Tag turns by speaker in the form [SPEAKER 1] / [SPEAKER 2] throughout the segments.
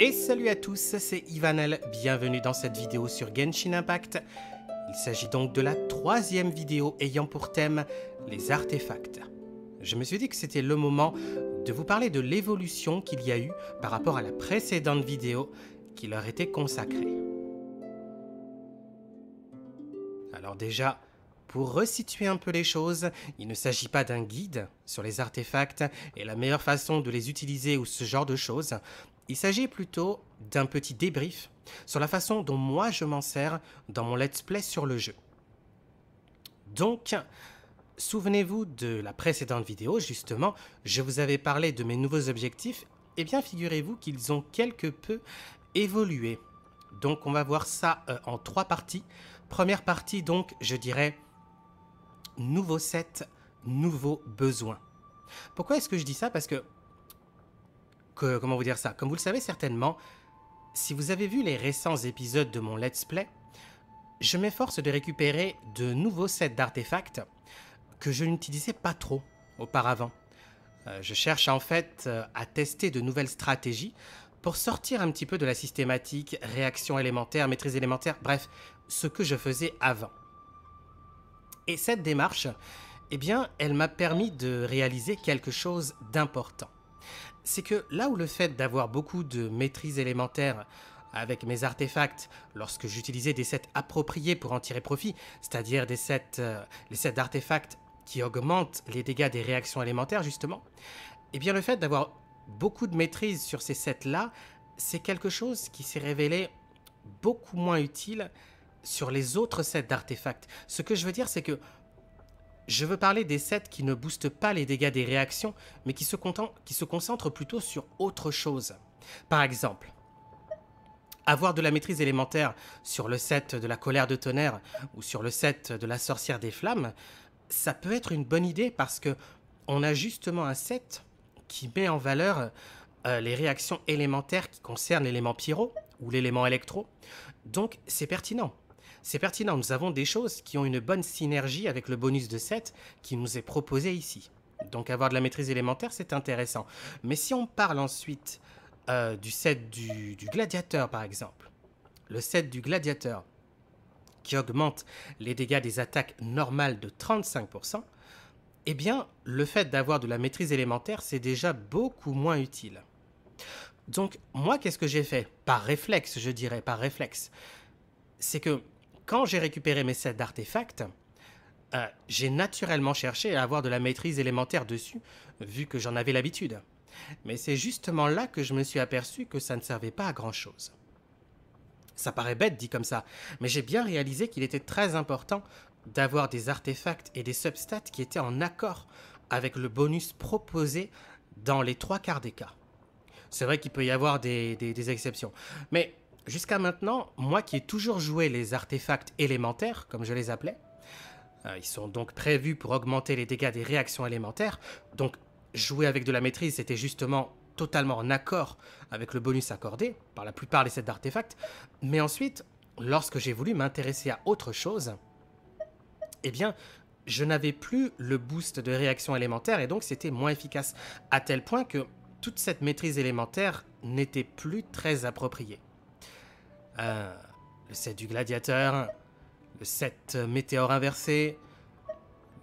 [SPEAKER 1] Et salut à tous, c'est Ivanel, bienvenue dans cette vidéo sur Genshin Impact. Il s'agit donc de la troisième vidéo ayant pour thème les artefacts. Je me suis dit que c'était le moment de vous parler de l'évolution qu'il y a eu par rapport à la précédente vidéo qui leur était consacrée. Alors déjà, pour resituer un peu les choses, il ne s'agit pas d'un guide sur les artefacts et la meilleure façon de les utiliser ou ce genre de choses, il s'agit plutôt d'un petit débrief sur la façon dont moi je m'en sers dans mon let's play sur le jeu. Donc, souvenez-vous de la précédente vidéo, justement, je vous avais parlé de mes nouveaux objectifs, et eh bien figurez-vous qu'ils ont quelque peu évolué. Donc on va voir ça euh, en trois parties. Première partie donc, je dirais, nouveau set, nouveaux besoins. Pourquoi est-ce que je dis ça Parce que comment vous dire ça Comme vous le savez certainement, si vous avez vu les récents épisodes de mon Let's Play, je m'efforce de récupérer de nouveaux sets d'artefacts que je n'utilisais pas trop auparavant. Euh, je cherche en fait euh, à tester de nouvelles stratégies pour sortir un petit peu de la systématique, réaction élémentaire, maîtrise élémentaire, bref, ce que je faisais avant. Et cette démarche, eh bien, elle m'a permis de réaliser quelque chose d'important c'est que là où le fait d'avoir beaucoup de maîtrise élémentaire avec mes artefacts, lorsque j'utilisais des sets appropriés pour en tirer profit, c'est-à-dire des sets, euh, les sets d'artefacts qui augmentent les dégâts des réactions élémentaires justement, et eh bien le fait d'avoir beaucoup de maîtrise sur ces sets-là, c'est quelque chose qui s'est révélé beaucoup moins utile sur les autres sets d'artefacts. Ce que je veux dire, c'est que je veux parler des sets qui ne boostent pas les dégâts des réactions, mais qui se, qui se concentrent plutôt sur autre chose. Par exemple, avoir de la maîtrise élémentaire sur le set de la colère de tonnerre ou sur le set de la sorcière des flammes, ça peut être une bonne idée parce que on a justement un set qui met en valeur euh, les réactions élémentaires qui concernent l'élément pyro ou l'élément électro. Donc c'est pertinent c'est pertinent. Nous avons des choses qui ont une bonne synergie avec le bonus de 7 qui nous est proposé ici. Donc avoir de la maîtrise élémentaire, c'est intéressant. Mais si on parle ensuite euh, du set du, du gladiateur, par exemple, le set du gladiateur qui augmente les dégâts des attaques normales de 35%, eh bien, le fait d'avoir de la maîtrise élémentaire, c'est déjà beaucoup moins utile. Donc, moi, qu'est-ce que j'ai fait Par réflexe, je dirais, par réflexe. C'est que quand j'ai récupéré mes sets d'artefacts, euh, j'ai naturellement cherché à avoir de la maîtrise élémentaire dessus, vu que j'en avais l'habitude. Mais c'est justement là que je me suis aperçu que ça ne servait pas à grand-chose. Ça paraît bête dit comme ça, mais j'ai bien réalisé qu'il était très important d'avoir des artefacts et des substats qui étaient en accord avec le bonus proposé dans les trois quarts des cas. C'est vrai qu'il peut y avoir des exceptions, mais jusqu'à maintenant, moi qui ai toujours joué les artefacts élémentaires, comme je les appelais, euh, ils sont donc prévus pour augmenter les dégâts des réactions élémentaires, donc jouer avec de la maîtrise, c'était justement totalement en accord avec le bonus accordé par la plupart des sets d'artefacts, mais ensuite, lorsque j'ai voulu m'intéresser à autre chose, eh bien, je n'avais plus le boost de réaction élémentaire et donc c'était moins efficace, à tel point que toute cette maîtrise élémentaire n'était plus très appropriée. Ah, le 7 du gladiateur, le 7 euh, météore inversé, le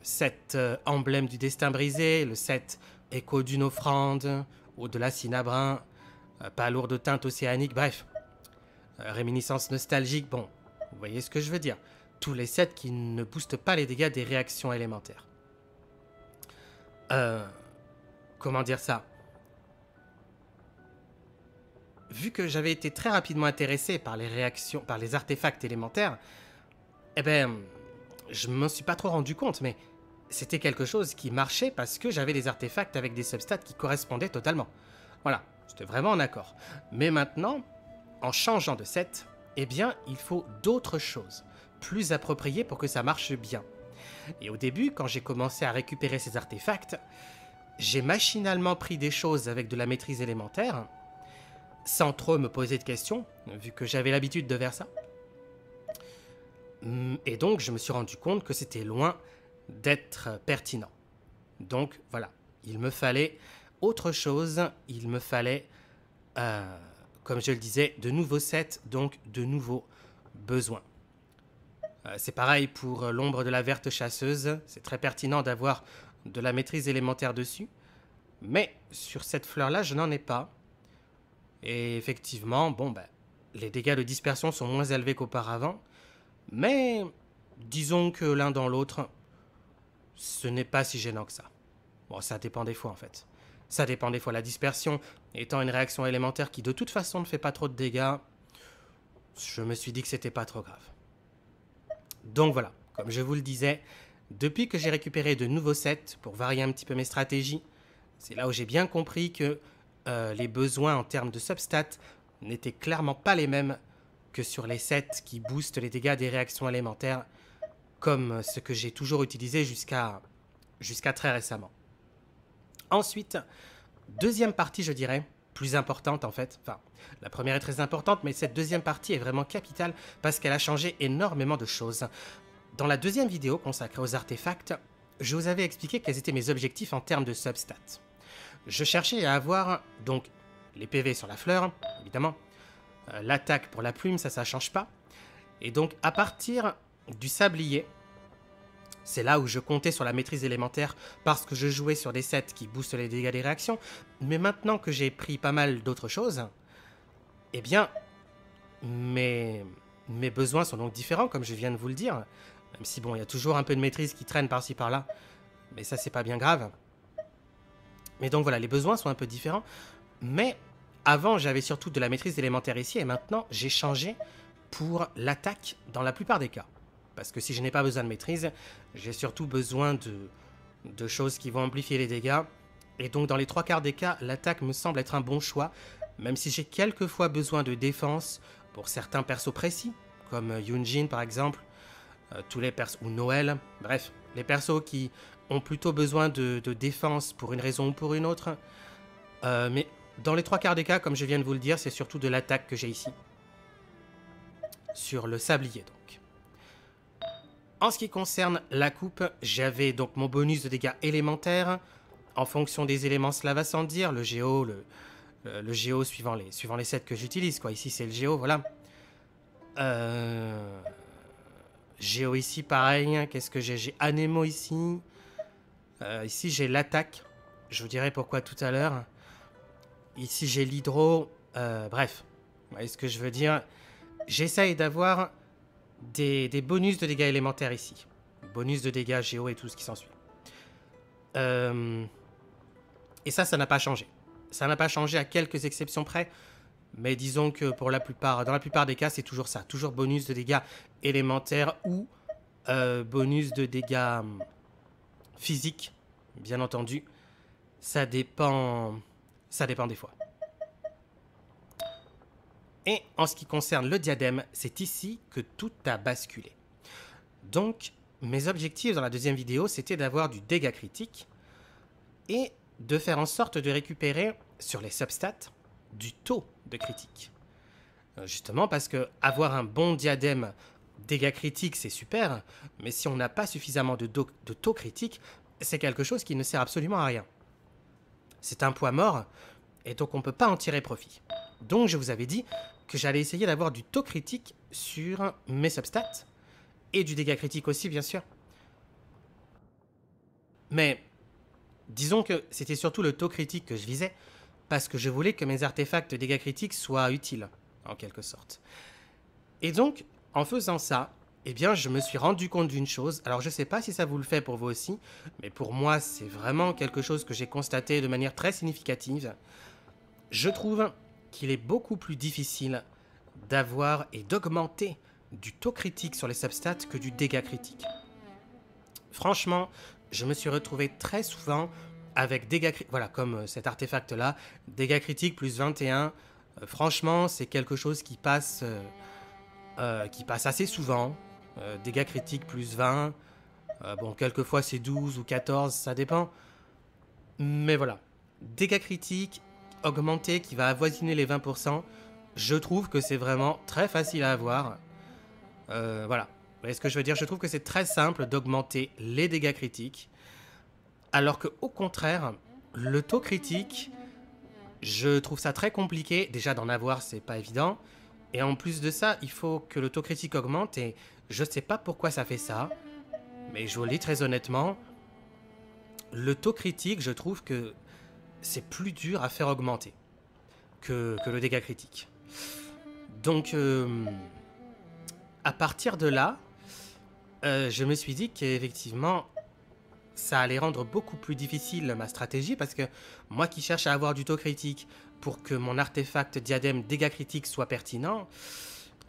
[SPEAKER 1] 7 euh, emblème du destin brisé, le 7 écho d'une offrande, au-delà cinabrin, euh, pas lourde teinte océanique, bref. réminiscence nostalgique, bon, vous voyez ce que je veux dire. Tous les 7 qui ne boostent pas les dégâts des réactions élémentaires. comment dire ça vu que j'avais été très rapidement intéressé par les réactions, par les artefacts élémentaires, eh ben, je m'en suis pas trop rendu compte, mais c'était quelque chose qui marchait parce que j'avais des artefacts avec des substats qui correspondaient totalement. Voilà, j'étais vraiment en accord. Mais maintenant, en changeant de set, eh bien, il faut d'autres choses, plus appropriées pour que ça marche bien. Et au début, quand j'ai commencé à récupérer ces artefacts, j'ai machinalement pris des choses avec de la maîtrise élémentaire, sans trop me poser de questions, vu que j'avais l'habitude de faire ça. Hum, et donc, je me suis rendu compte que c'était loin d'être pertinent. Donc, voilà, il me fallait autre chose, il me fallait, euh, comme je le disais, de nouveaux sets, donc de nouveaux besoins. Euh, c'est pareil pour euh, l'ombre de la verte chasseuse, c'est très pertinent d'avoir de la maîtrise élémentaire dessus, mais sur cette fleur-là, je n'en ai pas. Et effectivement, bon, ben, les dégâts de dispersion sont moins élevés qu'auparavant, mais disons que l'un dans l'autre, ce n'est pas si gênant que ça. Bon, ça dépend des fois en fait. Ça dépend des fois. La dispersion étant une réaction élémentaire qui de toute façon ne fait pas trop de dégâts, je me suis dit que c'était pas trop grave. Donc voilà, comme je vous le disais, depuis que j'ai récupéré de nouveaux sets pour varier un petit peu mes stratégies, c'est là où j'ai bien compris que euh, les besoins en termes de substats n'étaient clairement pas les mêmes que sur les sets qui boostent les dégâts des réactions élémentaires, comme ce que j'ai toujours utilisé jusqu'à jusqu'à très récemment. Ensuite, deuxième partie, je dirais, plus importante en fait. Enfin, la première est très importante, mais cette deuxième partie est vraiment capitale parce qu'elle a changé énormément de choses. Dans la deuxième vidéo consacrée aux artefacts, je vous avais expliqué quels étaient mes objectifs en termes de substats. Je cherchais à avoir, donc, les PV sur la fleur, évidemment. Euh, l'attaque pour la plume, ça, ça change pas. Et donc, à partir du sablier, c'est là où je comptais sur la maîtrise élémentaire parce que je jouais sur des sets qui boostent les dégâts des réactions. Mais maintenant que j'ai pris pas mal d'autres choses, eh bien, mes besoins sont donc différents, comme je viens de vous le dire. Même si, bon, il y a toujours un peu de maîtrise qui traîne par-ci par-là. Mais ça, c'est pas bien grave. Mais donc voilà, les besoins sont un peu différents. Mais avant, j'avais surtout de la maîtrise élémentaire ici, et maintenant, j'ai changé pour l'attaque dans la plupart des cas. Parce que si je n'ai pas besoin de maîtrise, j'ai surtout besoin de, choses qui vont amplifier les dégâts. Et donc dans les trois quarts des cas, l'attaque me semble être un bon choix, même si j'ai quelquefois besoin de défense pour certains persos précis, comme Yunjin par exemple, euh, tous les persos, ou Noël, bref, les persos qui ont plutôt besoin de, défense pour une raison ou pour une autre. Euh, mais dans les trois quarts des cas, comme je viens de vous le dire, c'est surtout de l'attaque que j'ai ici. Sur le sablier, donc. En ce qui concerne la coupe, j'avais donc mon bonus de dégâts élémentaires en fonction des éléments, cela va sans dire, le géo, le, euh, le, géo suivant les, suivant les sets que j'utilise, quoi. Ici, c'est le géo, voilà. Euh, géo ici, pareil. Qu'est-ce que j'ai J'ai Anemo ici. Euh, ici, j'ai l'attaque. Je vous dirai pourquoi tout à l'heure. Ici, j'ai l'hydro. Euh, bref, vous voyez ce que je veux dire J'essaye d'avoir des, bonus de dégâts élémentaires ici. Bonus de dégâts géo et tout ce qui s'ensuit. Euh, et ça, ça n'a pas changé. Ça n'a pas changé à quelques exceptions près. Mais disons que pour la plupart, dans la plupart des cas, c'est toujours ça. Toujours bonus de dégâts élémentaires ou bonus de dégâts hum, physique, bien entendu. Ça dépend. Ça dépend des fois. Et en ce qui concerne le diadème, c'est ici que tout a basculé. Donc, mes objectifs dans la deuxième vidéo, c'était d'avoir du dégât critique et de faire en sorte de récupérer sur les substats du taux de critique. Euh, justement parce que avoir un bon diadème Dégâts critiques, c'est super, mais si on n'a pas suffisamment de, de taux critiques, c'est quelque chose qui ne sert absolument à rien. C'est un poids mort, et donc on ne peut pas en tirer profit. Donc je vous avais dit que j'allais essayer d'avoir du taux critique sur mes substats, et du dégâts critique aussi bien sûr. Mais disons que c'était surtout le taux critique que je visais, parce que je voulais que mes artefacts dégâts critiques soient utiles, en quelque sorte. Et donc, en faisant ça, eh bien, je me suis rendu compte d'une chose. Alors, je ne sais pas si ça vous le fait pour vous aussi, mais pour moi, c'est vraiment quelque chose que j'ai constaté de manière très significative. Je trouve qu'il est beaucoup plus difficile d'avoir et d'augmenter du taux critique sur les substats que du dégât critique. Franchement, je me suis retrouvé très souvent avec dégâts voilà, comme euh, cet artefact-là, dégâts critiques plus 21. Euh, franchement, c'est quelque chose qui passe... Euh, euh, qui passe assez souvent. Euh, dégâts critiques plus 20. Euh, bon, quelquefois c'est 12 ou 14, ça dépend. Mais voilà. Dégâts critiques augmentés qui va avoisiner les 20%. Je trouve que c'est vraiment très facile à avoir. voilà. Vous voyez ce que je veux dire Je trouve que c'est très simple d'augmenter les dégâts critiques. Alors que, au contraire, le taux critique, je trouve ça très compliqué. Déjà, d'en avoir, c'est pas évident. Et en plus de ça, il faut que le taux critique augmente et je sais pas pourquoi ça fait ça, mais je vous le dis très honnêtement, le taux critique, je trouve que c'est plus dur à faire augmenter que, le dégât critique. Donc, euh, à partir de là, euh, je me suis dit qu'effectivement, ça allait rendre beaucoup plus difficile ma stratégie parce que moi qui cherche à avoir du taux critique, pour que mon artefact diadème dégâts critiques soit pertinent.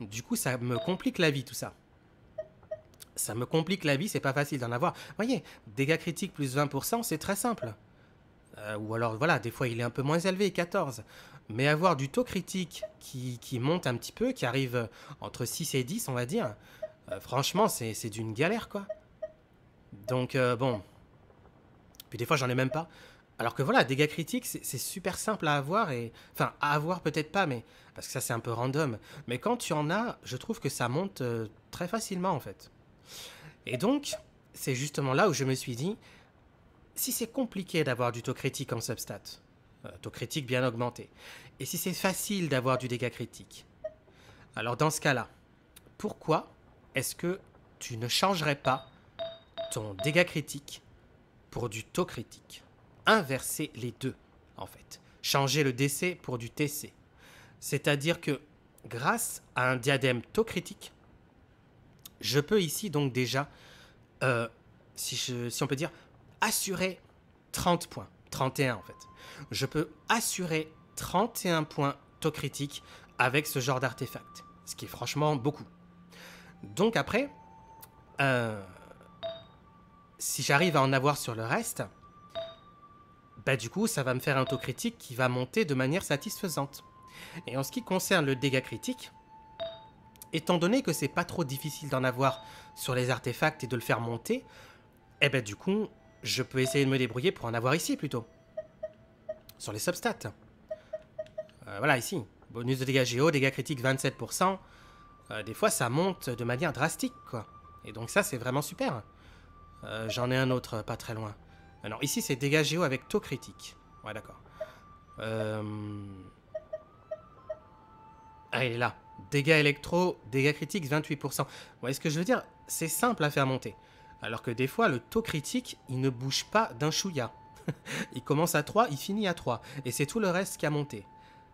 [SPEAKER 1] Du coup, ça me complique la vie tout ça. Ça me complique la vie, c'est pas facile d'en avoir. Voyez, dégâts critiques plus 20%, c'est très simple. Euh, ou alors, voilà, des fois il est un peu moins élevé, 14. Mais avoir du taux critique qui, monte un petit peu, qui arrive entre 6 et 10, on va dire, euh, franchement, c'est d'une galère, quoi. Donc, euh, bon. Puis des fois, j'en ai même pas. Alors que voilà, dégâts critiques, c'est super simple à avoir et. Enfin, à avoir peut-être pas, mais. Parce que ça, c'est un peu random. Mais quand tu en as, je trouve que ça monte euh, très facilement, en fait. Et donc, c'est justement là où je me suis dit si c'est compliqué d'avoir du taux critique en substat, euh, taux critique bien augmenté, et si c'est facile d'avoir du dégât critique, alors dans ce cas-là, pourquoi est-ce que tu ne changerais pas ton dégât critique pour du taux critique inverser les deux, en fait. Changer le DC pour du TC. C'est-à-dire que grâce à un diadème taux critique, je peux ici donc déjà, euh, si, je, on peut dire, assurer 30 points. 31 en fait. Je peux assurer 31 points taux critique avec ce genre d'artefact. Ce qui est franchement beaucoup. Donc après, euh, si j'arrive à en avoir sur le reste, bah du coup ça va me faire un taux critique qui va monter de manière satisfaisante. Et en ce qui concerne le dégât critique, étant donné que c'est pas trop difficile d'en avoir sur les artefacts et de le faire monter, eh ben du coup, je peux essayer de me débrouiller pour en avoir ici plutôt. Sur les substats. Euh, voilà, ici. Bonus de dégâts géo, dégâts critiques 27%. Euh, des fois, ça monte de manière drastique, quoi. Et donc ça, c'est vraiment super. Euh, j'en ai un autre pas très loin. Alors ici, c'est dégâts géo avec taux critique. Ouais, d'accord. Euh... Ah, il est là. Dégâts électro, dégâts critiques 28%. Vous voyez ce que je veux dire C'est simple à faire monter. Alors que des fois, le taux critique, il ne bouge pas d'un chouïa. il commence à 3, il finit à 3. Et c'est tout le reste qui a monté.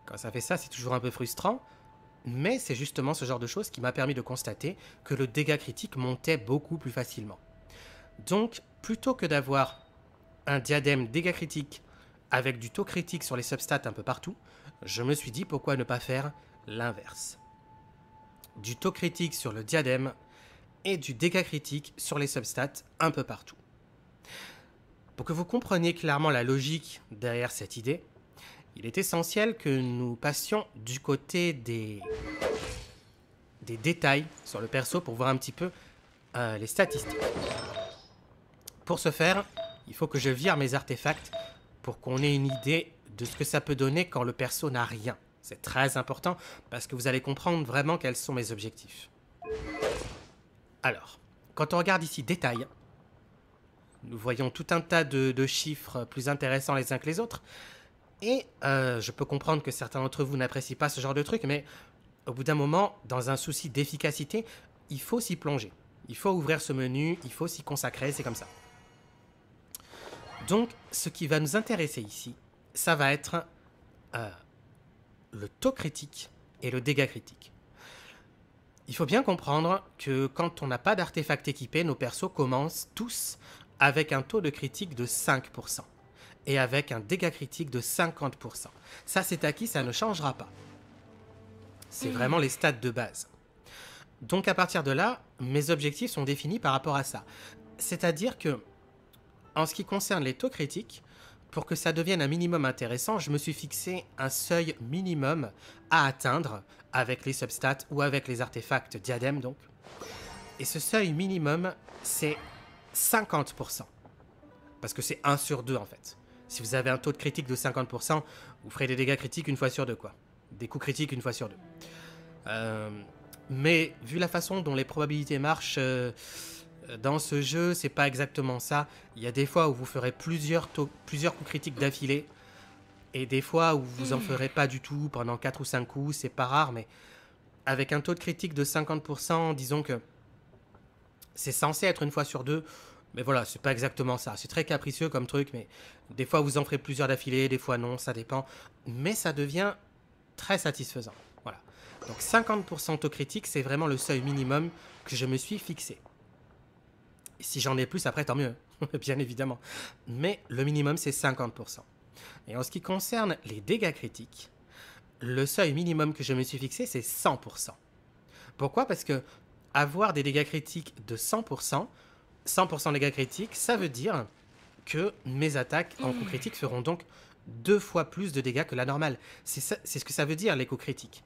[SPEAKER 1] Quand ça fait ça, c'est toujours un peu frustrant. Mais c'est justement ce genre de choses qui m'a permis de constater que le dégât critique montait beaucoup plus facilement. Donc, plutôt que d'avoir diadème dégâts critiques avec du taux critique sur les substats un peu partout, je me suis dit pourquoi ne pas faire l'inverse. Du taux critique sur le diadème et du dégât critique sur les substats un peu partout. Pour que vous compreniez clairement la logique derrière cette idée, il est essentiel que nous passions du côté des, des détails sur le perso pour voir un petit peu euh, les statistiques. Pour ce faire, il faut que je vire mes artefacts pour qu'on ait une idée de ce que ça peut donner quand le perso n'a rien. C'est très important parce que vous allez comprendre vraiment quels sont mes objectifs. Alors, quand on regarde ici détail, nous voyons tout un tas de, chiffres plus intéressants les uns que les autres. Et euh, je peux comprendre que certains d'entre vous n'apprécient pas ce genre de truc, mais au bout d'un moment, dans un souci d'efficacité, il faut s'y plonger. Il faut ouvrir ce menu, il faut s'y consacrer, c'est comme ça. Donc, ce qui va nous intéresser ici, ça va être euh, le taux critique et le dégât critique. Il faut bien comprendre que quand on n'a pas d'artefact équipé, nos persos commencent tous avec un taux de critique de 5% et avec un dégât critique de 50%. Ça, c'est acquis, ça ne changera pas. C'est mmh. vraiment les stats de base. Donc à partir de là, mes objectifs sont définis par rapport à ça. C'est-à-dire que en ce qui concerne les taux critiques, pour que ça devienne un minimum intéressant, je me suis fixé un seuil minimum à atteindre avec les substats ou avec les artefacts diadèmes. donc. Et ce seuil minimum, c'est 50%. Parce que c'est 1 sur 2 en fait. Si vous avez un taux de critique de 50%, vous ferez des dégâts critiques une fois sur deux quoi. Des coups critiques une fois sur deux. Euh, mais vu la façon dont les probabilités marchent... Euh, dans ce jeu, c'est pas exactement ça. Il y a des fois où vous ferez plusieurs, coups critiques d'affilée, et des fois où vous en mm. ferez pas du tout pendant 4 ou 5 coups, c'est pas rare, mais avec un taux de critique de 50%, disons que c'est censé être une fois sur deux, mais voilà, c'est pas exactement ça. C'est très capricieux comme truc, mais des fois vous en ferez plusieurs d'affilée, des fois non, ça dépend. Mais ça devient très satisfaisant. Voilà. Donc 50% taux critique, c'est vraiment le seuil minimum que je me suis fixé si j'en ai plus après, tant mieux, bien évidemment. Mais le minimum, c'est 50%. Et en ce qui concerne les dégâts critiques, le seuil minimum que je me suis fixé, c'est 100%. Pourquoi Parce que avoir des dégâts critiques de 100%, 100% dégâts critiques, ça veut dire que mes attaques en coup critique feront donc deux fois plus de dégâts que la normale. C'est ce que ça veut dire, les coups critiques.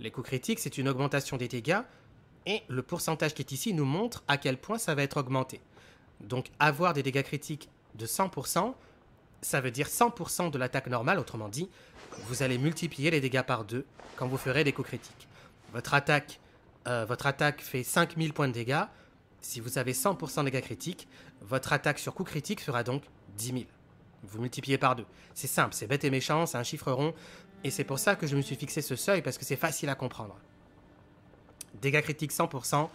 [SPEAKER 1] Les c'est une augmentation des dégâts et le pourcentage qui est ici nous montre à quel point ça va être augmenté. Donc avoir des dégâts critiques de 100%, ça veut dire 100% de l'attaque normale, autrement dit, vous allez multiplier les dégâts par 2 quand vous ferez des coups critiques. Votre attaque, euh, votre attaque fait 5000 points de dégâts. Si vous avez 100% de dégâts critiques, votre attaque sur coup critique sera donc 10 000. Vous multipliez par 2. C'est simple, c'est bête et méchant, c'est un chiffre rond. Et c'est pour ça que je me suis fixé ce seuil, parce que c'est facile à comprendre. Dégâts critiques 100%,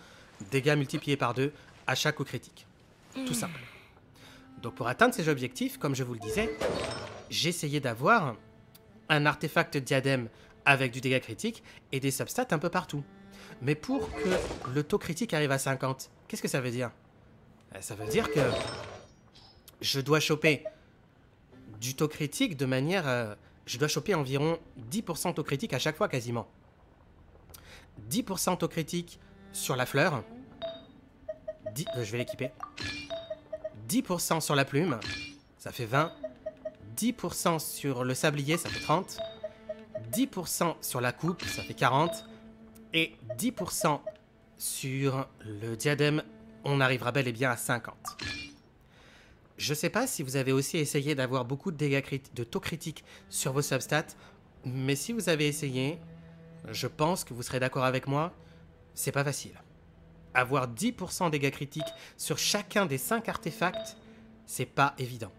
[SPEAKER 1] dégâts multipliés par 2 à chaque coup critique. Tout simple. Donc pour atteindre ces objectifs, comme je vous le disais, j'ai essayé d'avoir un artefact diadème avec du dégât critique et des substats un peu partout. Mais pour que le taux critique arrive à 50, qu'est-ce que ça veut dire euh, Ça veut dire que je dois choper du taux critique de manière... Euh, je dois choper environ 10% taux critique à chaque fois quasiment. 10% taux critique sur la fleur. Euh, je vais l'équiper. 10% sur la plume, ça fait 20. 10% sur le sablier, ça fait 30. 10% sur la coupe, ça fait 40. Et 10% sur le diadème, on arrivera bel et bien à 50. Je sais pas si vous avez aussi essayé d'avoir beaucoup de dégâts de taux critiques sur vos substats, mais si vous avez essayé, je pense que vous serez d'accord avec moi, c'est pas facile. Avoir 10% dégâts critiques sur chacun des 5 artefacts, c'est pas évident.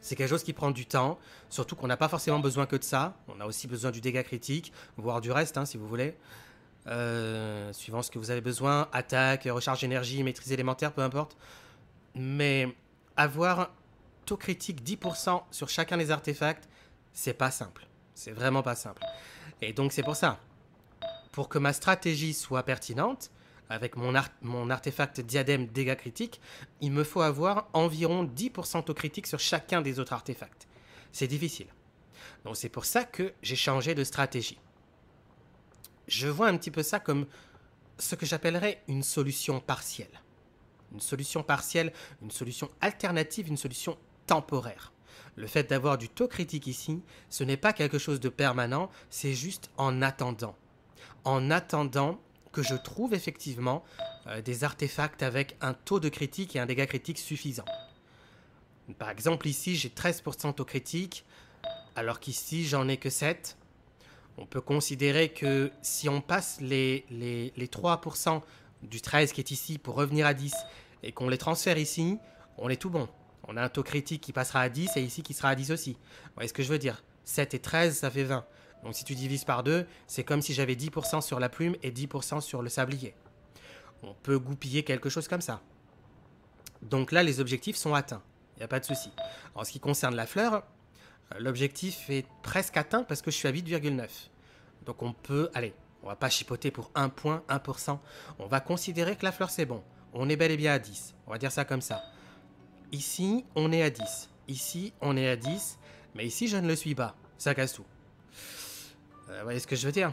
[SPEAKER 1] C'est quelque chose qui prend du temps, surtout qu'on n'a pas forcément besoin que de ça. On a aussi besoin du dégât critique, voire du reste, hein, si vous voulez. Euh, suivant ce que vous avez besoin, attaque, recharge énergie, maîtrise élémentaire, peu importe. Mais avoir taux critique 10% sur chacun des artefacts, c'est pas simple. C'est vraiment pas simple. Et donc c'est pour ça. Pour que ma stratégie soit pertinente, avec mon, mon artefact diadème dégâts critiques, il me faut avoir environ 10% de critique sur chacun des autres artefacts. C'est difficile. Donc c'est pour ça que j'ai changé de stratégie. Je vois un petit peu ça comme ce que j'appellerais une solution partielle. Une solution partielle, une solution alternative, une solution temporaire. Le fait d'avoir du taux critique ici, ce n'est pas quelque chose de permanent, c'est juste en attendant. En attendant que je trouve effectivement euh, des artefacts avec un taux de critique et un dégât critique suffisant. Par exemple ici j'ai 13% taux critique, alors qu'ici j'en ai que 7. On peut considérer que si on passe les, les, les 3% du 13 qui est ici pour revenir à 10 et qu'on les transfère ici, on est tout bon. On a un taux critique qui passera à 10 et ici qui sera à 10 aussi. Vous voyez ce que je veux dire 7 et 13, ça fait 20. Donc si tu divises par 2, c'est comme si j'avais 10% sur la plume et 10% sur le sablier. On peut goupiller quelque chose comme ça. Donc là, les objectifs sont atteints. Il n'y a pas de souci. En ce qui concerne la fleur, euh, l'objectif est presque atteint parce que je suis à 8,9. Donc on peut, allez, on va pas chipoter pour 1 point, 1%. On va considérer que la fleur c'est bon. On est bel et bien à 10. On va dire ça comme ça. Ici, on est à 10. Ici, on est à 10. Mais ici, je ne le suis pas. Ça casse tout. Euh, vous voyez ce que je veux dire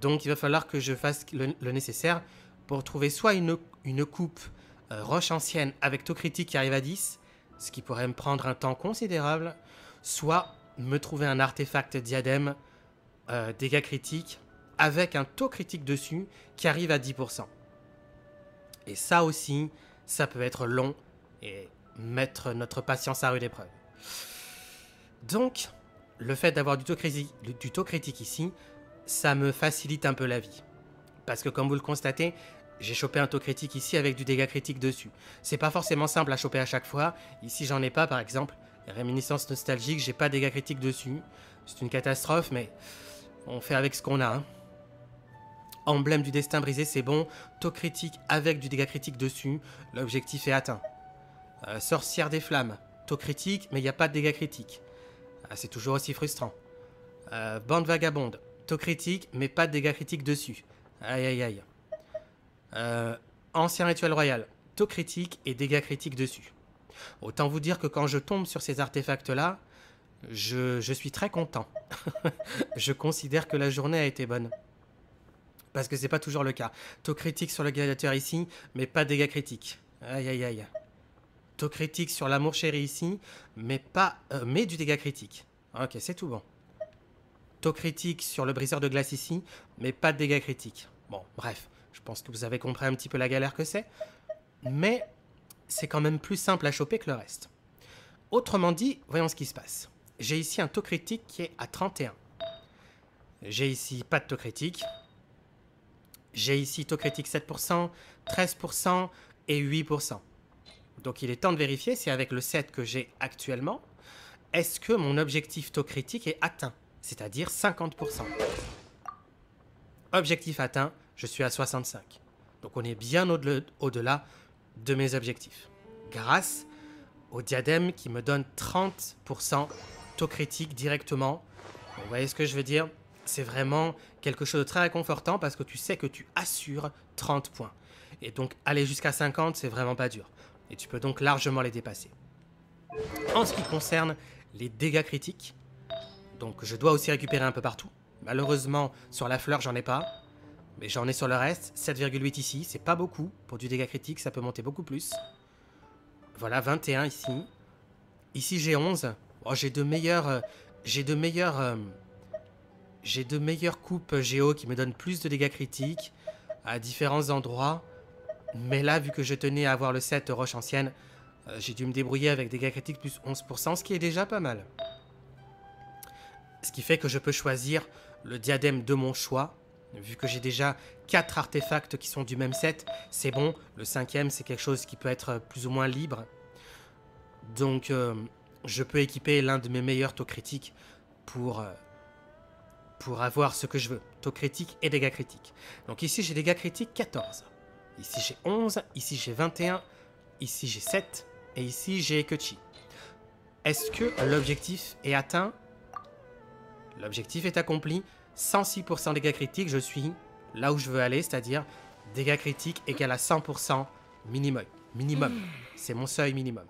[SPEAKER 1] Donc, il va falloir que je fasse le, nécessaire pour trouver soit une, une coupe euh, roche ancienne avec taux critique qui arrive à 10, ce qui pourrait me prendre un temps considérable, soit me trouver un artefact diadème euh, dégâts critiques avec un taux critique dessus qui arrive à 10%. Et ça aussi, ça peut être long et mettre notre patience à rude épreuve. Donc, le fait d'avoir du taux, critique, ici, ça me facilite un peu la vie. Parce que comme vous le constatez, j'ai chopé un taux critique ici avec du dégât critique dessus. C'est pas forcément simple à choper à chaque fois. Ici, j'en ai pas, par exemple. Réminiscence nostalgique, j'ai pas de dégâts critiques dessus. C'est une catastrophe, mais on fait avec ce qu'on a. Hein. Emblème du destin brisé, c'est bon. Taux critique avec du dégât critique dessus. L'objectif est atteint. Euh, sorcière des flammes. Taux critique, mais il n'y a pas de dégâts critiques. Euh, c'est toujours aussi frustrant. Euh, bande vagabonde. Taux critique, mais pas de dégâts critiques dessus. Aïe aïe aïe. ancien rituel royal. Taux critique et dégâts critiques dessus. Autant vous dire que quand je tombe sur ces artefacts-là, je, suis très content. je considère que la journée a été bonne. Parce que c'est pas toujours le cas. Taux critique sur le gladiateur ici, mais pas de dégâts critiques. Aïe aïe aïe taux critique sur l'amour chéri ici, mais pas euh, mais du dégât critique. Ah, ok, c'est tout bon. Taux critique sur le briseur de glace ici, mais pas de dégâts critique. Bon, bref, je pense que vous avez compris un petit peu la galère que c'est. Mais c'est quand même plus simple à choper que le reste. Autrement dit, voyons ce qui se passe. J'ai ici un taux critique qui est à 31. J'ai ici pas de taux critique. J'ai ici taux critique 7%, 13% et 8%. Donc il est temps de vérifier si avec le set que j'ai actuellement, est-ce que mon objectif taux critique est atteint, c'est-à-dire 50%. Objectif atteint, je suis à 65. Donc on est bien au-delà de mes objectifs. Grâce au diadème qui me donne 30% taux critique directement. vous voyez ce que je veux dire C'est vraiment quelque chose de très réconfortant parce que tu sais que tu assures 30 points. Et donc aller jusqu'à 50, c'est vraiment pas dur et tu peux donc largement les dépasser. En ce qui concerne les dégâts critiques, donc je dois aussi récupérer un peu partout. Malheureusement, sur la fleur, j'en ai pas, mais j'en ai sur le reste. 7,8 ici, c'est pas beaucoup. Pour du dégât critique, ça peut monter beaucoup plus. Voilà, 21 ici. Ici, j'ai 11. Oh, j'ai de meilleurs... Euh, j'ai de meilleurs... Euh, j'ai de meilleures coupes géo qui me donnent plus de dégâts critiques à différents endroits. Mais là, vu que je tenais à avoir le set roche ancienne, euh, j'ai dû me débrouiller avec dégâts critiques plus 11%, ce qui est déjà pas mal. Ce qui fait que je peux choisir le diadème de mon choix. Vu que j'ai déjà 4 artefacts qui sont du même set, c'est bon. Le cinquième, c'est quelque chose qui peut être plus ou moins libre. Donc, euh, je peux équiper l'un de mes meilleurs taux critiques pour, euh, pour avoir ce que je veux. Taux critique et dégâts critiques. Donc ici, j'ai dégâts critiques 14. Ici, j'ai 11. Ici, j'ai 21. Ici, j'ai 7. Et ici, j'ai Kechi. Est-ce que l'objectif est atteint L'objectif est accompli. 106% dégâts critiques, je suis là où je veux aller, c'est-à-dire dégâts critiques égal à 100% minimum. Minimum. C'est mon seuil minimum.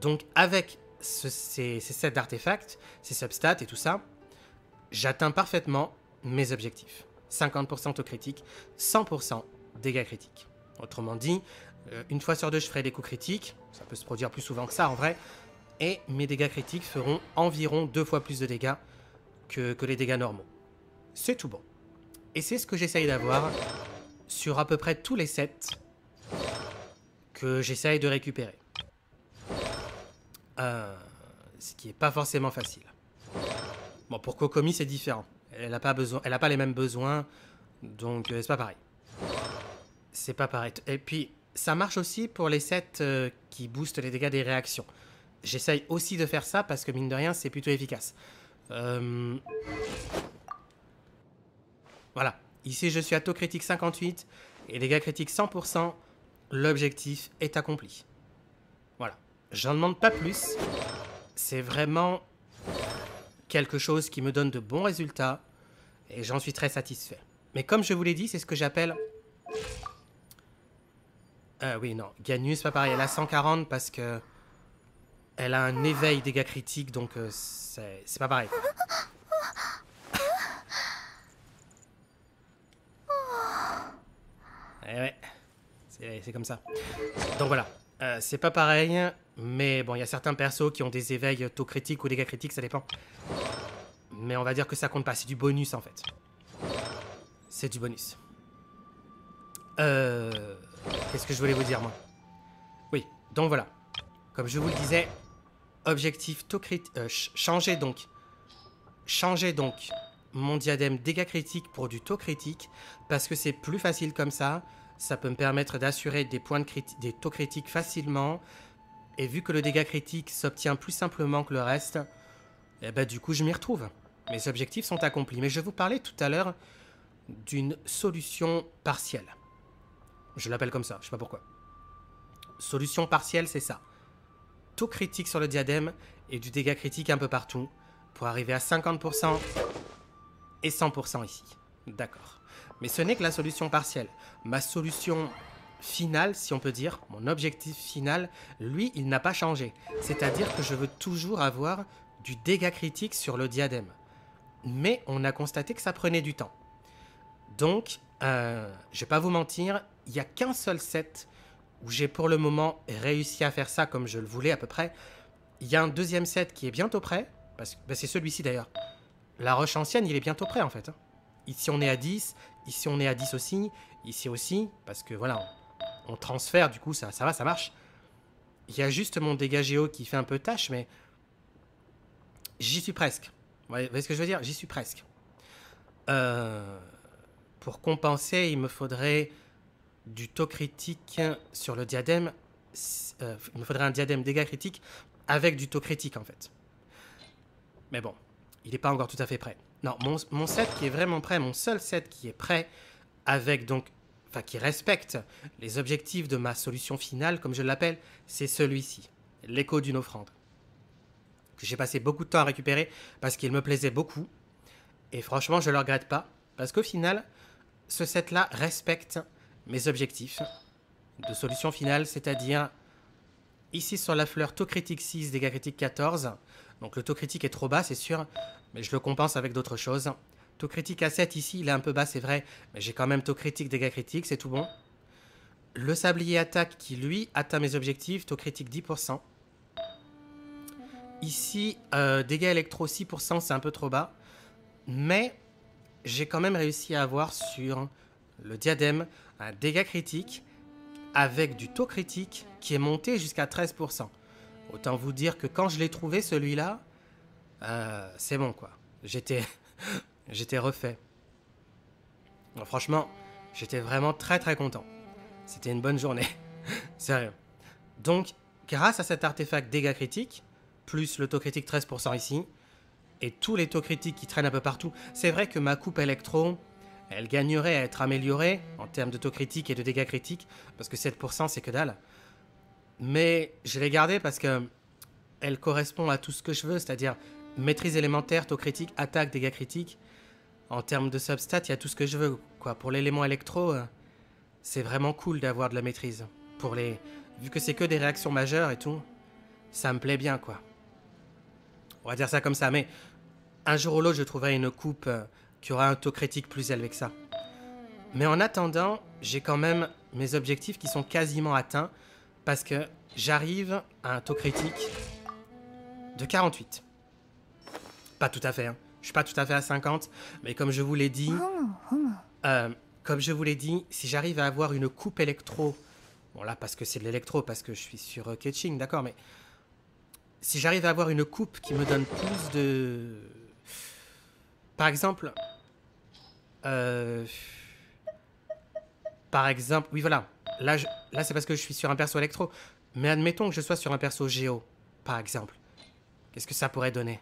[SPEAKER 1] Donc avec ces, ces sets d'artefacts, ces substats et tout ça, j'atteins parfaitement mes objectifs. 50% taux critique, 100% dégâts critiques. Autrement dit, euh, une fois sur deux, je ferai des coups critiques, ça peut se produire plus souvent que ça en vrai, et mes dégâts critiques feront environ deux fois plus de dégâts que, les dégâts normaux. C'est tout bon. Et c'est ce que j'essaye d'avoir sur à peu près tous les sets que j'essaye de récupérer. Euh, ce qui n'est pas forcément facile. Bon, pour Kokomi, c'est différent. Elle n'a pas besoin, elle a pas les mêmes besoins, donc euh, c'est pas pareil. C'est pas pareil. Et puis, ça marche aussi pour les sets euh, qui boostent les dégâts des réactions. J'essaye aussi de faire ça parce que mine de rien, c'est plutôt efficace. Euh, voilà. Ici, je suis à taux critique 58 et dégâts critiques 100%. L'objectif est accompli. Voilà. J'en demande pas plus. C'est vraiment quelque chose qui me donne de bons résultats et j'en suis très satisfait. Mais comme je vous l'ai dit, c'est ce que j'appelle... Euh, oui, non. c'est pas pareil. Elle a 140 parce que... Elle a un éveil dégâts critiques, donc euh, c'est pas pareil. Et eh ouais, c'est comme ça. Donc voilà. Euh, c'est pas pareil, mais bon, il y a certains persos qui ont des éveils taux critiques ou dégâts critiques, ça dépend. Mais on va dire que ça compte pas, c'est du bonus en fait. C'est du bonus. Euh... Qu'est-ce que je voulais vous dire, moi Oui, donc voilà. Comme je vous le disais, objectif taux critique... Euh, Changez donc. Changez donc mon diadème dégâts critiques pour du taux critique, parce que c'est plus facile comme ça ça peut me permettre d'assurer des, points de des taux critiques facilement. Et vu que le dégât critique s'obtient plus simplement que le reste, eh ben, du coup je m'y retrouve. Mes objectifs sont accomplis. Mais je vous parlais tout à l'heure d'une solution partielle. Je l'appelle comme ça, je sais pas pourquoi. Solution partielle, c'est ça. Taux critique sur le diadème et du dégât critique un peu partout pour arriver à 50% et 100% ici. D'accord. Mais ce n'est que la solution partielle. Ma solution finale, si on peut dire, mon objectif final, lui, il n'a pas changé. C'est-à-dire que je veux toujours avoir du dégât critique sur le diadème. Mais on a constaté que ça prenait du temps. Donc, je euh, je vais pas vous mentir, il n'y a qu'un seul set où j'ai pour le moment réussi à faire ça comme je le voulais à peu près. Il y a un deuxième set qui est bientôt prêt, parce bah, c'est celui-ci d'ailleurs. La roche ancienne, il est bientôt prêt en fait. Hein. Ici on est à 10, Ici, on est à 10 aussi. Ici aussi, parce que voilà, on, transfère, du coup, ça, va, ça marche. Il y a juste mon dégât géo qui fait un peu tâche, mais j'y suis presque. Vous voyez ce que je veux dire J'y suis presque. Euh, pour compenser, il me faudrait du taux critique sur le diadème. Euh, il me faudrait un diadème dégâts critiques avec du taux critique en fait. Mais bon, il n'est pas encore tout à fait prêt. Non, mon, set qui est vraiment prêt, mon seul set qui est prêt, avec donc, enfin qui respecte les objectifs de ma solution finale, comme je l'appelle, c'est celui-ci, l'écho d'une offrande, que j'ai passé beaucoup de temps à récupérer parce qu'il me plaisait beaucoup. Et franchement, je ne le regrette pas, parce qu'au final, ce set-là respecte mes objectifs de solution finale, c'est-à-dire ici sur la fleur, taux critique 6, dégâts critique 14, donc le taux critique est trop bas, c'est sûr, mais je le compense avec d'autres choses. Taux critique à 7 ici, il est un peu bas, c'est vrai, mais j'ai quand même taux critique, dégâts critiques, c'est tout bon. Le sablier attaque qui, lui, atteint mes objectifs, taux critique 10%. Ici, euh, dégâts électro 6%, c'est un peu trop bas. Mais j'ai quand même réussi à avoir sur le diadème un dégât critique avec du taux critique qui est monté jusqu'à 13%. Autant vous dire que quand je l'ai trouvé, celui-là, euh, c'est bon quoi. J'étais. j'étais refait. franchement, j'étais vraiment très très content. C'était une bonne journée. Sérieux. Donc, grâce à cet artefact dégâts critiques, plus le taux critique 13% ici, et tous les taux critiques qui traînent un peu partout, c'est vrai que ma coupe électro, elle gagnerait à être améliorée en termes de taux critique et de dégâts critiques, parce que 7% c'est que dalle mais je l'ai gardée parce que elle correspond à tout ce que je veux, c'est-à-dire maîtrise élémentaire, taux critique, attaque, dégâts critiques. En termes de substats, il y a tout ce que je veux. Pour l'élément électro, euh, c'est vraiment cool d'avoir de la maîtrise. Vu que c'est que des réactions majeures et tout, ça me plaît bien, quoi. On va dire ça comme ça, mais un jour ou l'autre, je trouverai une coupe euh, qui aura un taux critique plus élevé que ça. Mais en attendant, j'ai quand même mes objectifs qui sont quasiment atteints. Parce que j'arrive à un taux critique de 48. Pas tout à fait, hein. je suis pas tout à fait à 50, mais comme je vous l'ai dit, hum, hum. Euh, comme je vous l'ai dit, si j'arrive à avoir une coupe électro, bon là parce que c'est de l'électro, parce que je suis sur euh, catching, d'accord, mais si j'arrive à avoir une coupe qui me donne plus de, par exemple, euh, par exemple, oui voilà, là, c'est parce que je suis sur un perso électro. Mais admettons que je sois sur un perso géo, par exemple. Qu'est-ce que ça pourrait donner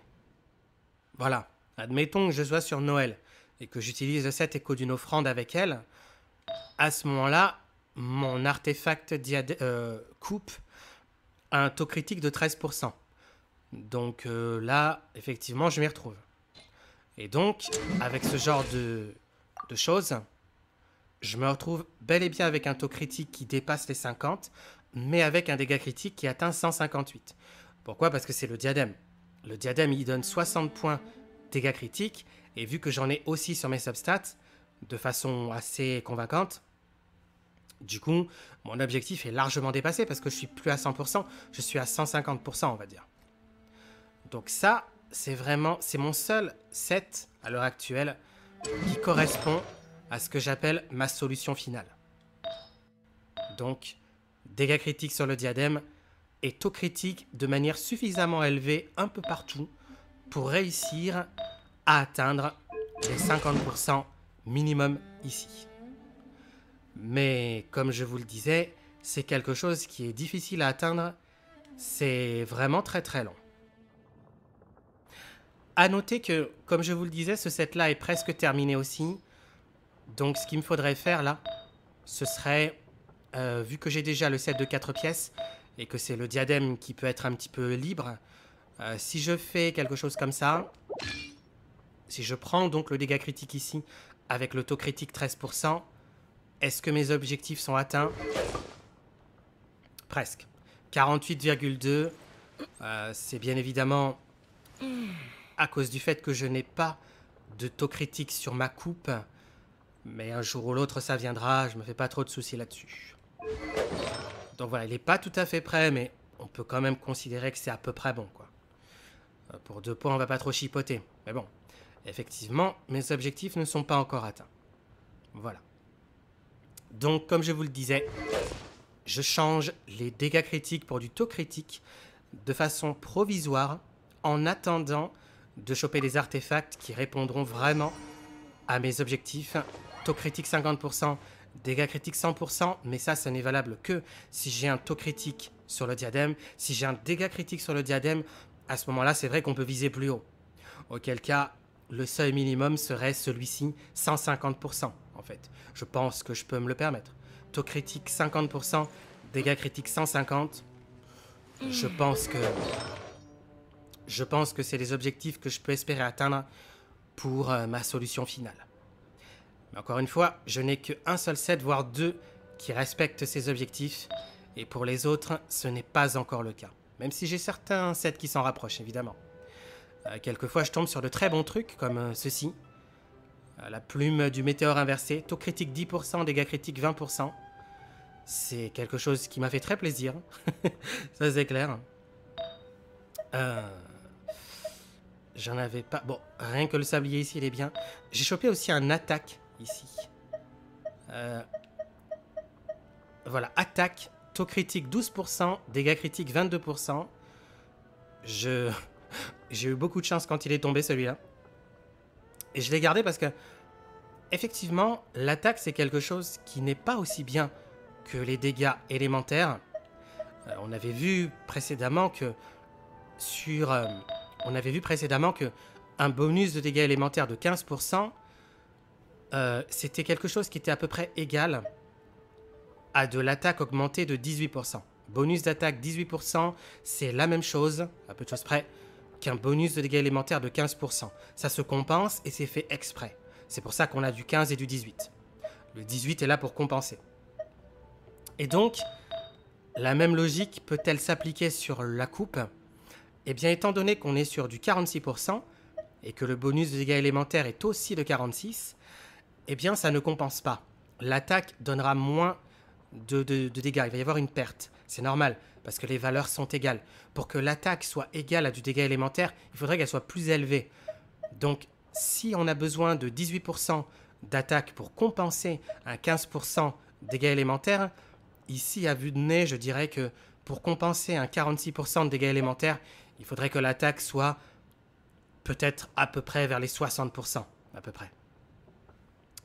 [SPEAKER 1] Voilà. Admettons que je sois sur Noël et que j'utilise cette écho d'une offrande avec elle. À ce moment-là, mon artefact coupe euh, coupe un taux critique de 13%. Donc euh, là, effectivement, je m'y retrouve. Et donc, avec ce genre de choses, je me retrouve bel et bien avec un taux critique qui dépasse les 50, mais avec un dégât critique qui atteint 158. Pourquoi Parce que c'est le diadème. Le diadème, il donne 60 points dégâts critiques, et vu que j'en ai aussi sur mes substats, de façon assez convaincante, du coup, mon objectif est largement dépassé parce que je suis plus à 100%, je suis à 150%, on va dire. Donc ça, c'est vraiment, c'est mon seul set à l'heure actuelle qui correspond à ce que j'appelle ma solution finale. Donc, dégâts critiques sur le diadème et taux critique de manière suffisamment élevée un peu partout pour réussir à atteindre les 50% minimum ici. Mais comme je vous le disais, c'est quelque chose qui est difficile à atteindre, c'est vraiment très très long. A noter que, comme je vous le disais, ce set-là est presque terminé aussi, donc ce qu'il me faudrait faire là, ce serait, euh, vu que j'ai déjà le set de 4 pièces, et que c'est le diadème qui peut être un petit peu libre, euh, si je fais quelque chose comme ça, si je prends donc le dégât critique ici, avec le taux critique 13%, est-ce que mes objectifs sont atteints Presque. 48,2, euh, c'est bien évidemment à cause du fait que je n'ai pas de taux critique sur ma coupe, mais un jour ou l'autre, ça viendra, je me fais pas trop de soucis là-dessus. Donc voilà, il n'est pas tout à fait prêt, mais on peut quand même considérer que c'est à peu près bon, quoi. Euh, pour deux points, on va pas trop chipoter. Mais bon, effectivement, mes objectifs ne sont pas encore atteints. Voilà. Donc, comme je vous le disais, je change les dégâts critiques pour du taux critique de façon provisoire en attendant de choper des artefacts qui répondront vraiment à mes objectifs taux critique 50%, dégâts critiques 100%, mais ça, ça n'est valable que si j'ai un taux critique sur le diadème. Si j'ai un dégâts critique sur le diadème, à ce moment-là, c'est vrai qu'on peut viser plus haut. Auquel cas, le seuil minimum serait celui-ci, 150%, en fait. Je pense que je peux me le permettre. Taux critique 50%, dégâts critiques 150. Je pense que... Je pense que c'est les objectifs que je peux espérer atteindre pour euh, ma solution finale. Mais encore une fois, je n'ai qu'un seul set, voire deux, qui respectent ces objectifs, et pour les autres, ce n'est pas encore le cas. Même si j'ai certains sets qui s'en rapprochent, évidemment. Euh, quelquefois, je tombe sur de très bons trucs, comme euh, ceci. Euh, la plume du météore inversé, taux critique 10%, dégâts critiques 20%. C'est quelque chose qui m'a fait très plaisir. Ça, c'est clair. J'en avais pas... Bon, rien que le sablier ici, il est bien. J'ai chopé aussi un attaque ici. Euh, voilà, attaque, taux critique 12%, dégâts critiques 22%. Je... J'ai eu beaucoup de chance quand il est tombé celui-là. Et je l'ai gardé parce que, effectivement, l'attaque c'est quelque chose qui n'est pas aussi bien que les dégâts élémentaires. Euh, on avait vu précédemment que sur... Euh, on avait vu précédemment que un bonus de dégâts élémentaires de 15% euh, c'était quelque chose qui était à peu près égal à de l'attaque augmentée de 18%. Bonus d'attaque 18%, c'est la même chose, à peu de choses près, qu'un bonus de dégâts élémentaires de 15%. Ça se compense et c'est fait exprès. C'est pour ça qu'on a du 15 et du 18. Le 18 est là pour compenser. Et donc, la même logique peut-elle s'appliquer sur la coupe Eh bien, étant donné qu'on est sur du 46% et que le bonus de dégâts élémentaires est aussi de 46, eh bien ça ne compense pas. L'attaque donnera moins de, dégâts, il va y avoir une perte. C'est normal, parce que les valeurs sont égales. Pour que l'attaque soit égale à du dégât élémentaire, il faudrait qu'elle soit plus élevée. Donc, si on a besoin de 18% d'attaque pour compenser un 15% de dégâts élémentaires, ici, à vue de nez, je dirais que pour compenser un 46% de dégâts élémentaires, il faudrait que l'attaque soit peut-être à peu près vers les 60%, à peu près.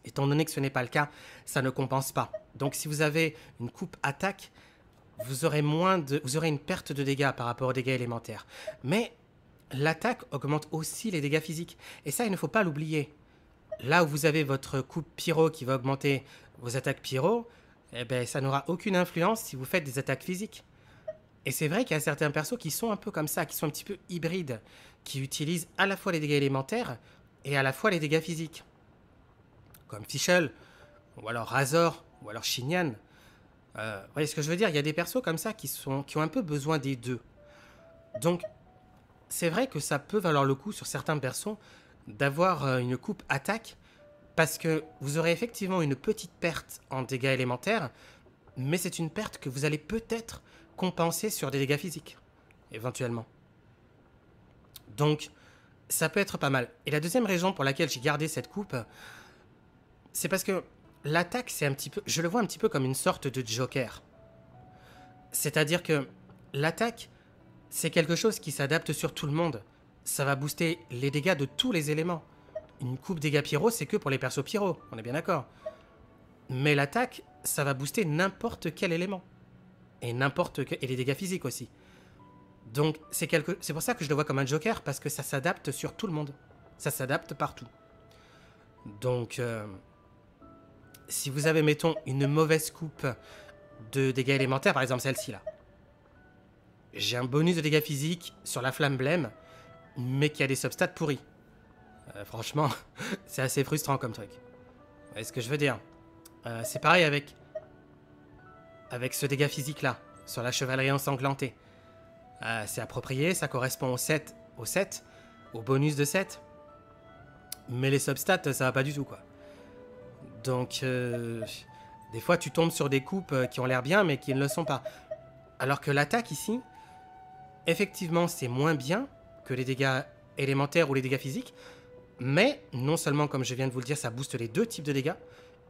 [SPEAKER 1] Étant donné que ce n'est pas le cas, ça ne compense pas. Donc si vous avez une coupe attaque, vous aurez, moins vous aurez une perte de dégâts par rapport aux dégâts élémentaires. Mais l'attaque augmente aussi les dégâts physiques. Et ça, il ne faut pas l'oublier. Là où vous avez votre coupe pyro qui va augmenter vos attaques pyro, eh ben, ça n'aura aucune influence si vous faites des attaques physiques. Et c'est vrai qu'il y a certains persos qui sont un peu comme ça, qui sont un petit peu hybrides, qui utilisent à la fois les dégâts élémentaires et à la fois les dégâts physiques comme Fischl, ou alors Razor, ou alors Shinyan. Euh, vous voyez ce que je veux dire Il y a des persos comme ça qui, sont, qui ont un peu besoin des deux. Donc, c'est vrai que ça peut valoir le coup sur certains persos d'avoir euh, une coupe attaque, parce que vous aurez effectivement une petite perte en dégâts élémentaires, mais c'est une perte que vous allez peut-être compenser sur des dégâts physiques, éventuellement. Donc, ça peut être pas mal. Et la deuxième raison pour laquelle j'ai gardé cette coupe, c'est parce que l'attaque, c'est un petit peu. Je le vois un petit peu comme une sorte de joker. C'est-à-dire que l'attaque, c'est quelque chose qui s'adapte sur tout le monde. Ça va booster les dégâts de tous les éléments. Une coupe dégâts pyro, c'est que pour les persos pyro, on est bien d'accord. Mais l'attaque, ça va booster n'importe quel élément. Et n'importe que... Et les dégâts physiques aussi. Donc c'est quelque... c'est pour ça que je le vois comme un joker, parce que ça s'adapte sur tout le monde. Ça s'adapte partout. Donc... Euh, si vous avez, mettons, une mauvaise coupe de dégâts élémentaires, par exemple celle-ci là, j'ai un bonus de dégâts physiques sur la flamme blême, mais qui a des substats pourris. Euh, franchement, c'est assez frustrant comme truc. Vous voyez ce que je veux dire euh, C'est pareil avec... Avec ce dégât physique là, sur la chevalerie ensanglantée. Euh, c'est approprié, ça correspond au 7, au 7, au bonus de 7. Mais les substats, ça va pas du tout quoi. Donc, euh, des fois, tu tombes sur des coupes euh, qui ont l'air bien, mais qui ne le sont pas. Alors que l'attaque ici, effectivement, c'est moins bien que les dégâts élémentaires ou les dégâts physiques. Mais non seulement, comme je viens de vous le dire, ça booste les deux types de dégâts,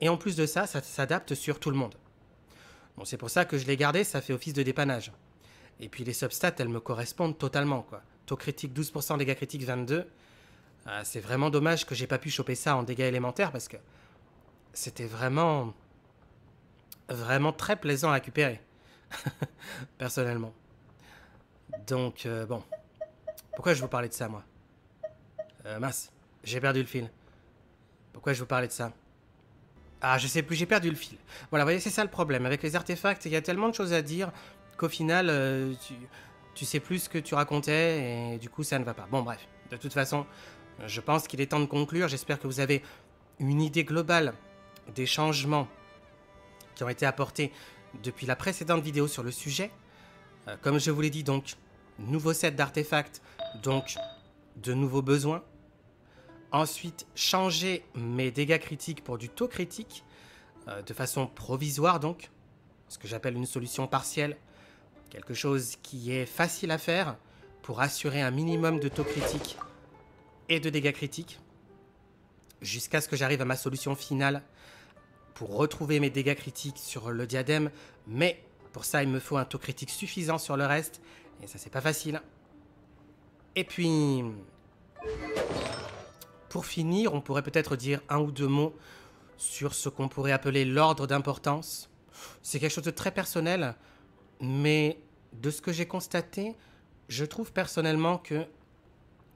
[SPEAKER 1] et en plus de ça, ça s'adapte sur tout le monde. Bon, c'est pour ça que je l'ai gardé, ça fait office de dépannage. Et puis les substats, elles me correspondent totalement, quoi. Taux critique 12%, dégâts critiques 22. Ah, c'est vraiment dommage que j'ai pas pu choper ça en dégâts élémentaires, parce que c'était vraiment. vraiment très plaisant à récupérer. Personnellement. Donc, euh, bon. Pourquoi je vous parlais de ça, moi euh, Mince, j'ai perdu le fil. Pourquoi je vous parlais de ça Ah, je sais plus, j'ai perdu le fil. Voilà, vous voyez, c'est ça le problème. Avec les artefacts, il y a tellement de choses à dire qu'au final, euh, tu sais plus ce que tu racontais et du coup, ça ne va pas. Bon, bref. De toute façon, je pense qu'il est temps de conclure. J'espère que vous avez une idée globale des changements qui ont été apportés depuis la précédente vidéo sur le sujet. Euh, comme je vous l'ai dit, donc, nouveau set d'artefacts, donc de nouveaux besoins. Ensuite, changer mes dégâts critiques pour du taux critique, euh, de façon provisoire donc, ce que j'appelle une solution partielle, quelque chose qui est facile à faire pour assurer un minimum de taux critique et de dégâts critiques jusqu'à ce que j'arrive à ma solution finale pour retrouver mes dégâts critiques sur le diadème, mais pour ça il me faut un taux critique suffisant sur le reste, et ça c'est pas facile. Et puis... Pour finir, on pourrait peut-être dire un ou deux mots sur ce qu'on pourrait appeler l'ordre d'importance. C'est quelque chose de très personnel, mais de ce que j'ai constaté, je trouve personnellement que,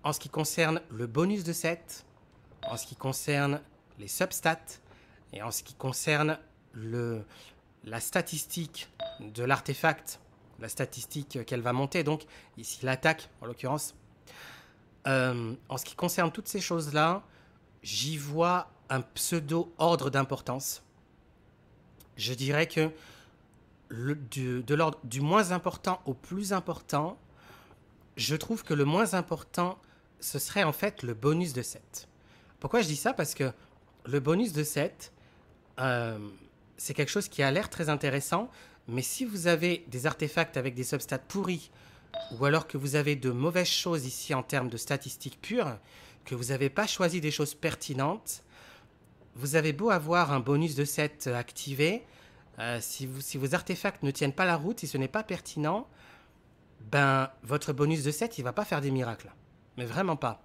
[SPEAKER 1] en ce qui concerne le bonus de 7, en ce qui concerne les substats et en ce qui concerne la statistique de l'artefact, la statistique qu'elle va monter, donc ici l'attaque en l'occurrence. Euh, en ce qui concerne toutes ces choses-là, j'y vois un pseudo-ordre d'importance. Je dirais que de l'ordre du moins important au plus important, je trouve que le moins important, ce serait en fait le bonus de 7. Pourquoi je dis ça Parce que le bonus de 7, euh, c'est quelque chose qui a l'air très intéressant, mais si vous avez des artefacts avec des substats pourris, ou alors que vous avez de mauvaises choses ici en termes de statistiques pures, que vous n'avez pas choisi des choses pertinentes, vous avez beau avoir un bonus de 7 euh, activé, euh, si, vos artefacts ne tiennent pas la route, si ce n'est pas pertinent, ben votre bonus de 7, il va pas faire des miracles. Mais vraiment pas.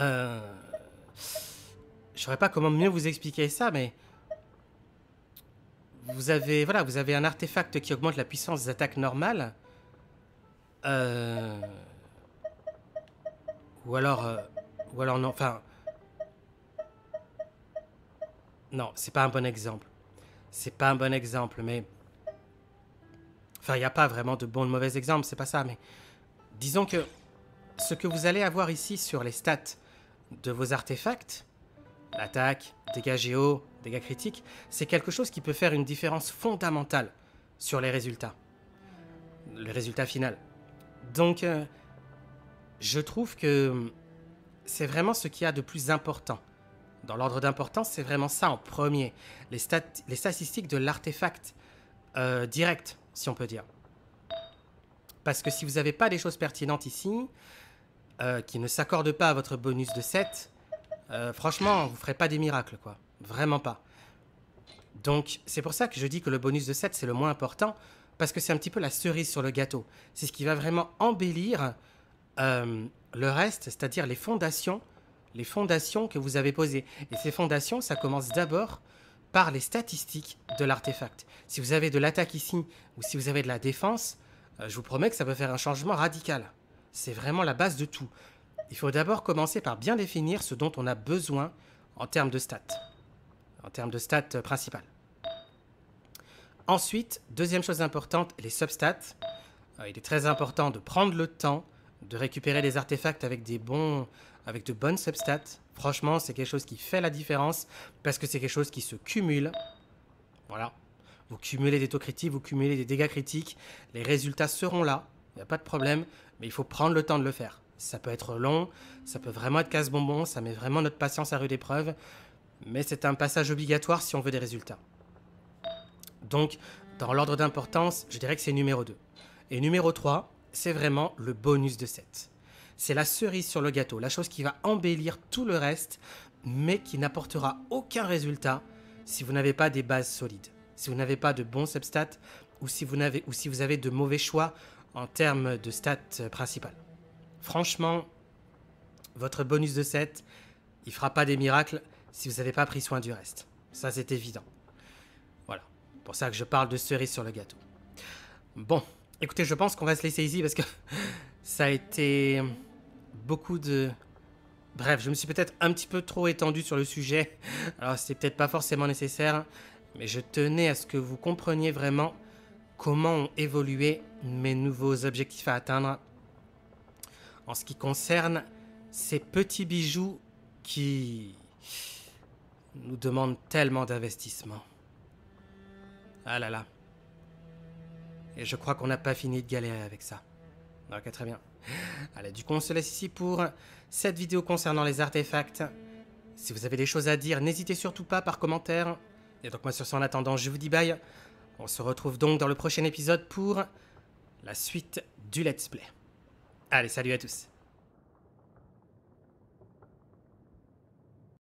[SPEAKER 1] Euh... Je saurais pas comment mieux vous expliquer ça, mais... Vous avez, voilà, vous avez un artefact qui augmente la puissance des attaques normales. Euh, ou alors... Euh, ou alors non, enfin... Non, c'est pas un bon exemple. C'est pas un bon exemple, mais... Enfin, il n'y a pas vraiment de bons ou de mauvais exemples, c'est pas ça, mais... Disons que ce que vous allez avoir ici sur les stats de vos artefacts, l'attaque, dégâts géo, dégâts critiques, c'est quelque chose qui peut faire une différence fondamentale sur les résultats. Le résultat final. Donc, euh, je trouve que c'est vraiment ce qu'il y a de plus important. Dans l'ordre d'importance, c'est vraiment ça en premier. Les, statistiques de l'artefact euh, direct, si on peut dire. Parce que si vous n'avez pas des choses pertinentes ici, euh, qui ne s'accorde pas à votre bonus de 7, euh, franchement, vous ferez pas des miracles, quoi. Vraiment pas. Donc, c'est pour ça que je dis que le bonus de 7, c'est le moins important, parce que c'est un petit peu la cerise sur le gâteau. C'est ce qui va vraiment embellir euh, le reste, c'est-à-dire les fondations, les fondations que vous avez posées. Et ces fondations, ça commence d'abord par les statistiques de l'artefact. Si vous avez de l'attaque ici, ou si vous avez de la défense, je vous promets que ça peut faire un changement radical. C'est vraiment la base de tout. Il faut d'abord commencer par bien définir ce dont on a besoin en termes de stats. En termes de stats euh, principales. Ensuite, deuxième chose importante, les substats. Euh, il est très important de prendre le temps de récupérer des artefacts avec des bons, avec de bonnes substats. Franchement, c'est quelque chose qui fait la différence parce que c'est quelque chose qui se cumule. Voilà. Vous cumulez des taux critiques, vous cumulez des dégâts critiques, les résultats seront là, il n'y a pas de problème mais il faut prendre le temps de le faire. Ça peut être long, ça peut vraiment être casse-bonbon, ça met vraiment notre patience à rude épreuve, mais c'est un passage obligatoire si on veut des résultats. Donc, dans l'ordre d'importance, je dirais que c'est numéro 2. Et numéro 3, c'est vraiment le bonus de 7. C'est la cerise sur le gâteau, la chose qui va embellir tout le reste, mais qui n'apportera aucun résultat si vous n'avez pas des bases solides, si vous n'avez pas de bons substats, ou si vous, n'avez, ou si vous avez de mauvais choix, en termes de stats euh, principales. Franchement, votre bonus de 7, il fera pas des miracles si vous n'avez pas pris soin du reste. Ça, c'est évident. Voilà. Pour ça que je parle de cerise sur le gâteau. Bon. Écoutez, je pense qu'on va se laisser ici parce que ça a été beaucoup de... Bref, je me suis peut-être un petit peu trop étendu sur le sujet. Alors, c'est peut-être pas forcément nécessaire, mais je tenais à ce que vous compreniez vraiment comment ont évolué mes nouveaux objectifs à atteindre en ce qui concerne ces petits bijoux qui nous demandent tellement d'investissement. Ah là là. Et je crois qu'on n'a pas fini de galérer avec ça. Ok, très bien. Allez, du coup, on se laisse ici pour cette vidéo concernant les artefacts. Si vous avez des choses à dire, n'hésitez surtout pas par commentaire. Et donc moi sur ce, en attendant, je vous dis bye. On se retrouve donc dans le prochain épisode pour la suite du let's play. Allez, salut à tous